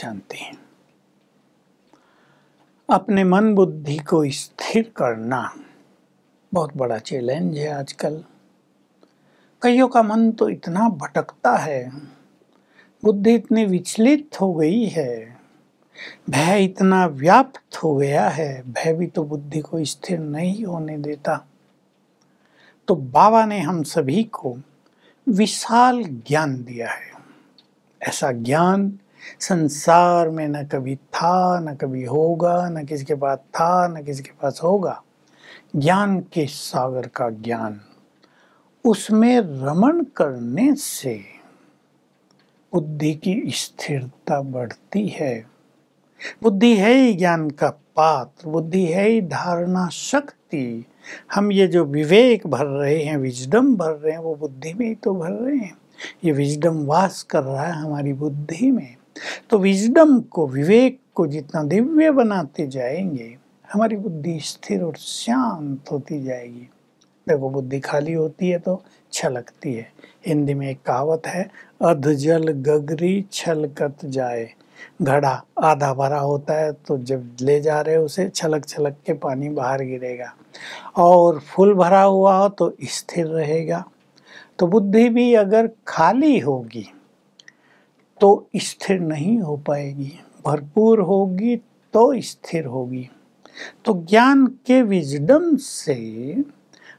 शांति अपने मन बुद्धि को स्थिर करना बहुत बड़ा चैलेंज है आजकल कईयों का मन तो इतना भटकता है बुद्धि इतनी विचलित हो गई है भय इतना व्याप्त हो गया है भय भी तो बुद्धि को स्थिर नहीं होने देता तो बाबा ने हम सभी को विशाल ज्ञान दिया है ऐसा ज्ञान संसार में न कभी था न कभी होगा न किसी के पास था न किसी के पास होगा ज्ञान के सागर का ज्ञान उसमें रमण करने से बुद्धि की स्थिरता बढ़ती है बुद्धि है ही ज्ञान का पात्र बुद्धि है ही धारणा शक्ति हम ये जो विवेक भर रहे हैं विजडम भर रहे हैं वो बुद्धि में ही तो भर रहे हैं ये विजडम वास कर रहा है हमारी बुद्धि में तो विजडम को विवेक को जितना दिव्य बनाते जाएंगे हमारी बुद्धि स्थिर और शांत होती जाएगी देखो बुद्धि खाली होती है तो छलकती है हिंदी में एक कहावत है अध जल गगरी छलकत जाए घड़ा आधा भरा होता है तो जब ले जा रहे उसे छलक छलक के पानी बाहर गिरेगा और फुल भरा हुआ हो तो स्थिर रहेगा तो बुद्धि भी अगर खाली होगी तो स्थिर नहीं हो पाएगी भरपूर होगी तो स्थिर होगी तो ज्ञान के विजडम से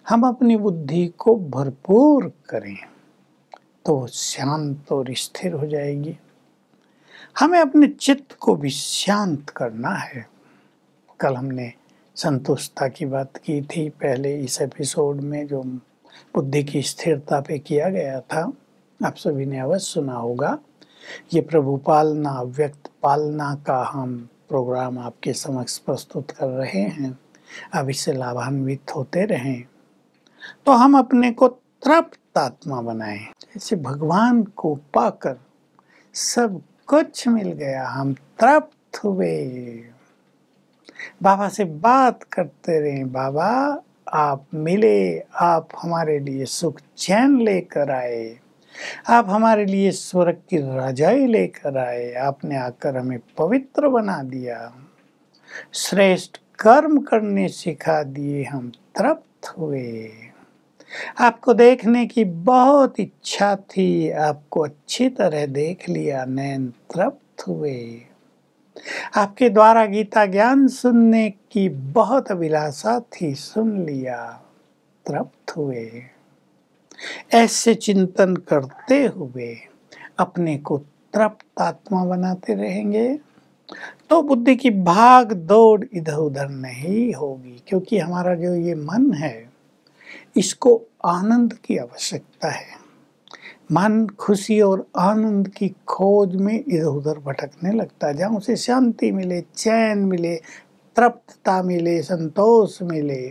हम अपनी बुद्धि को भरपूर करें तो शांत और स्थिर हो जाएगी हमें अपने चित्त को भी शांत करना है कल हमने संतुष्टता की बात की थी पहले इस एपिसोड में जो बुद्धि की स्थिरता पे किया गया था आप सभी ने अवश्य सुना होगा ये प्रभु पालना व्यक्त पालना का हम प्रोग्राम आपके समक्ष प्रस्तुत कर रहे हैं अब इससे लाभान्वित होते रहें तो हम अपने को तृप्त आत्मा बनाएं जैसे भगवान को पाकर सब कुछ मिल गया हम तृप्त हुए बाबा से बात करते रहे बाबा आप मिले आप हमारे लिए सुख चैन लेकर आए आप हमारे लिए स्वर्ग की रजाई लेकर आए आपने आकर हमें पवित्र बना दिया श्रेष्ठ कर्म करने सिखा दिए हम तृप्त हुए आपको देखने की बहुत इच्छा थी आपको अच्छी तरह देख लिया नैन तृप्त हुए आपके द्वारा गीता ज्ञान सुनने की बहुत अभिलाषा थी सुन लिया तृप्त हुए ऐसे चिंतन करते हुए अपने को तृप्त आत्मा बनाते रहेंगे तो बुद्धि की भाग दौड़ इधर उधर नहीं होगी क्योंकि हमारा जो ये मन है इसको आनंद की आवश्यकता है मन खुशी और आनंद की खोज में इधर उधर भटकने लगता है जहाँ उसे शांति मिले चैन मिले तृप्तता मिले संतोष मिले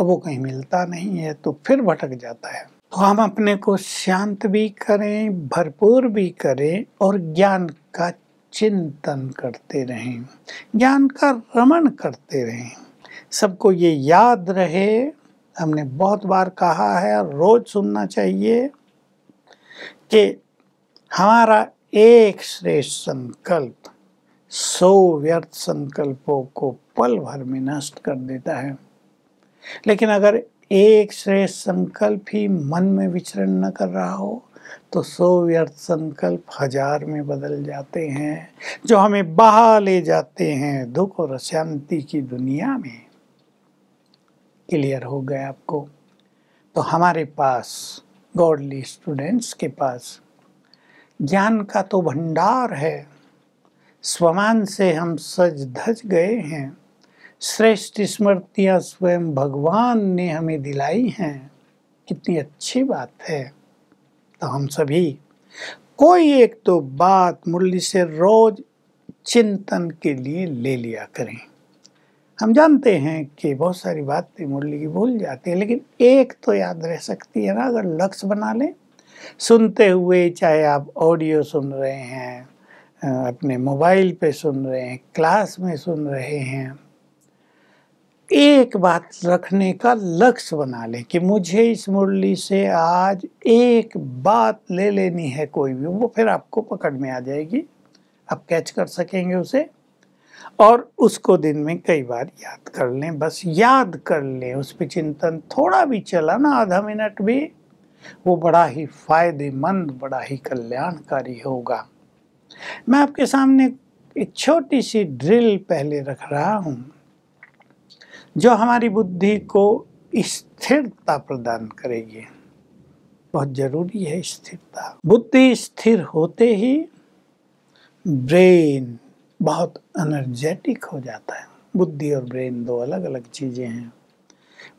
अब वो कहीं मिलता नहीं है तो फिर भटक जाता है तो हम अपने को शांत भी करें भरपूर भी करें और ज्ञान का चिंतन करते रहें ज्ञान का रमण करते रहें सबको ये याद रहे हमने बहुत बार कहा है रोज सुनना चाहिए कि हमारा एक श्रेष्ठ संकल्प सौ व्यर्थ संकल्पों को पल भर में नष्ट कर देता है लेकिन अगर एक श्रेष्ठ संकल्प ही मन में विचरण न कर रहा हो तो सौ व्यर्थ संकल्प हजार में बदल जाते हैं जो हमें बहा ले जाते हैं दुख और अशांति की दुनिया में क्लियर हो गया आपको तो हमारे पास गॉडली स्टूडेंट्स के पास ज्ञान का तो भंडार है स्वमान से हम सज धज गए हैं श्रेष्ठ स्मृतियाँ स्वयं भगवान ने हमें दिलाई हैं कितनी अच्छी बात है तो हम सभी कोई एक तो बात मुरली से रोज चिंतन के लिए ले लिया करें हम जानते हैं कि बहुत सारी बातें मुरली की भूल जाती है लेकिन एक तो याद रह सकती है ना अगर लक्ष्य बना लें सुनते हुए चाहे आप ऑडियो सुन रहे हैं अपने मोबाइल पे सुन रहे हैं क्लास में सुन रहे हैं एक बात रखने का लक्ष्य बना लें कि मुझे इस मुरली से आज एक बात ले लेनी है कोई भी वो फिर आपको पकड़ में आ जाएगी आप कैच कर सकेंगे उसे और उसको दिन में कई बार याद कर लें बस याद कर लें उस पर चिंतन थोड़ा भी चला ना आधा मिनट भी वो बड़ा ही फायदेमंद बड़ा ही कल्याणकारी होगा मैं आपके सामने एक छोटी सी ड्रिल पहले रख रहा हूँ जो हमारी बुद्धि को स्थिरता प्रदान करेगी बहुत जरूरी है स्थिरता बुद्धि स्थिर होते ही ब्रेन बहुत एनर्जेटिक हो जाता है बुद्धि और ब्रेन दो अलग अलग चीज़ें हैं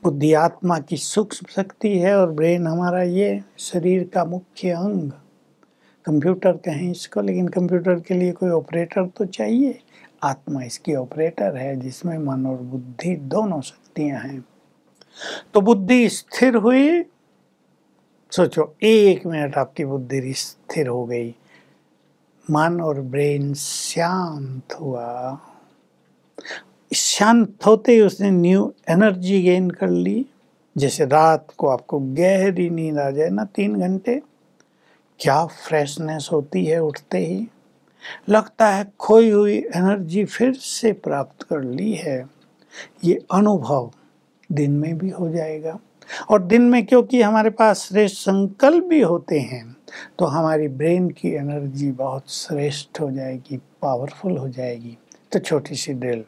बुद्धि आत्मा की सूक्ष्म शक्ति है और ब्रेन हमारा ये शरीर का मुख्य अंग कंप्यूटर कहें इसको लेकिन कंप्यूटर के लिए कोई ऑपरेटर तो चाहिए आत्मा इसकी ऑपरेटर है जिसमें मन और बुद्धि दोनों शक्तियां हैं तो बुद्धि स्थिर हुई सोचो एक मिनट आपकी बुद्धि स्थिर हो गई मन और ब्रेन शांत हुआ शांत होते ही उसने न्यू एनर्जी गेन कर ली जैसे रात को आपको गहरी नींद आ जाए ना तीन घंटे क्या फ्रेशनेस होती है उठते ही लगता है खोई हुई एनर्जी फिर से प्राप्त कर ली है ये अनुभव दिन में भी हो जाएगा और दिन में क्योंकि हमारे पास श्रेष्ठ संकल्प भी होते हैं तो हमारी ब्रेन की एनर्जी बहुत श्रेष्ठ हो जाएगी पावरफुल हो जाएगी तो छोटी सी ड्रिल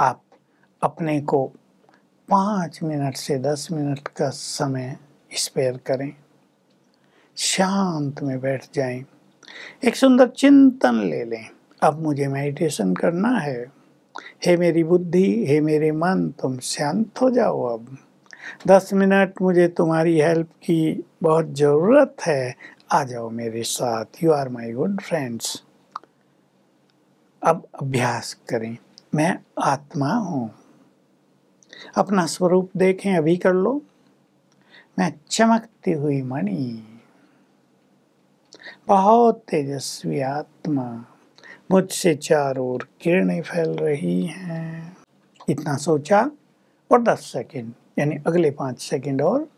आप अपने को पाँच मिनट से दस मिनट का समय स्पेयर करें शांत में बैठ जाएं एक सुंदर चिंतन ले लें अब मुझे मेडिटेशन करना है हे मेरी बुद्धि हे मेरे मन तुम शांत हो जाओ अब दस मिनट मुझे तुम्हारी हेल्प की बहुत ज़रूरत है आ जाओ मेरे साथ you are my good friends अब अभ्यास करें मैं आत्मा हूँ अपना स्वरूप देखें अभी कर लो मैं चमकती हुई मणि बहुत तेजस्वी आत्मा मुझसे चार ओर किरणें फैल रही हैं इतना सोचा और दस सेकंड यानी अगले पाँच सेकंड और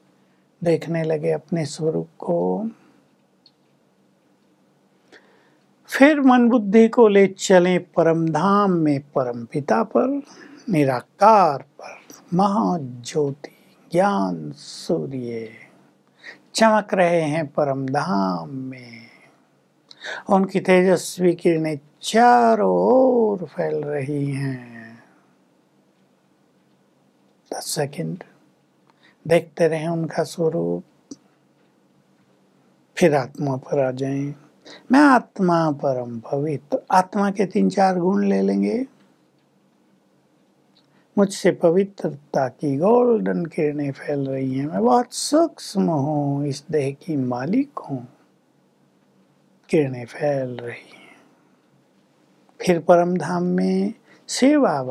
देखने लगे अपने स्वरूप को फिर मन बुद्धि को ले चले परम धाम में परम पिता पर निराकार पर महाज्योति ज्ञान सूर्य चमक रहे हैं परम धाम में उनकी तेजस्वी किरणें चारों ओर फैल रही हैं दस देखते रहे उनका स्वरूप फिर आत्मा पर आ जाएं मैं आत्मा परम पवित्र आत्मा के तीन चार गुण ले लेंगे मुझसे पवित्रता की गोल्डन किरणें फैल रही हैं मैं बहुत सूक्ष्म हूँ इस देह की मालिक हूँ किरणें फैल रही हैं फिर परम धाम में व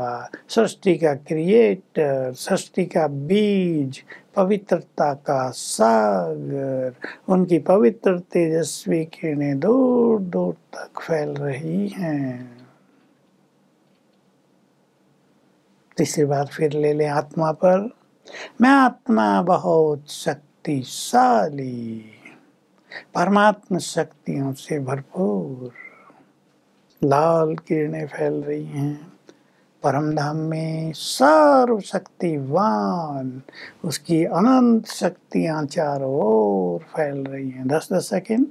सृष्टि का क्रिएटर सृष्टि का बीज पवित्रता का सागर उनकी पवित्र तेजस्वी किरणें दूर दूर तक फैल रही हैं तीसरी बार फिर ले लें आत्मा पर मैं आत्मा बहुत शक्तिशाली परमात्म शक्तियों से भरपूर लाल किरणें फैल रही हैं परम धाम में सर्वशक्तिवान उसकी अनंत शक्तियाँ चारों ओर फैल रही हैं दस दस सेकेंड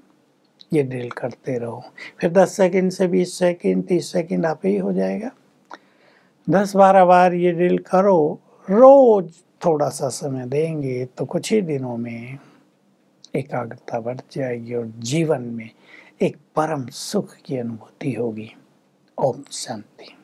ये ड्रिल करते रहो फिर दस सेकेंड से बीस सेकेंड तीस सेकेंड आप ही हो जाएगा दस बारह बार ये ड्रिल करो रोज थोड़ा सा समय देंगे तो कुछ ही दिनों में एकाग्रता बढ़ जाएगी और जीवन में एक परम सुख की अनुभूति होगी ओम शांति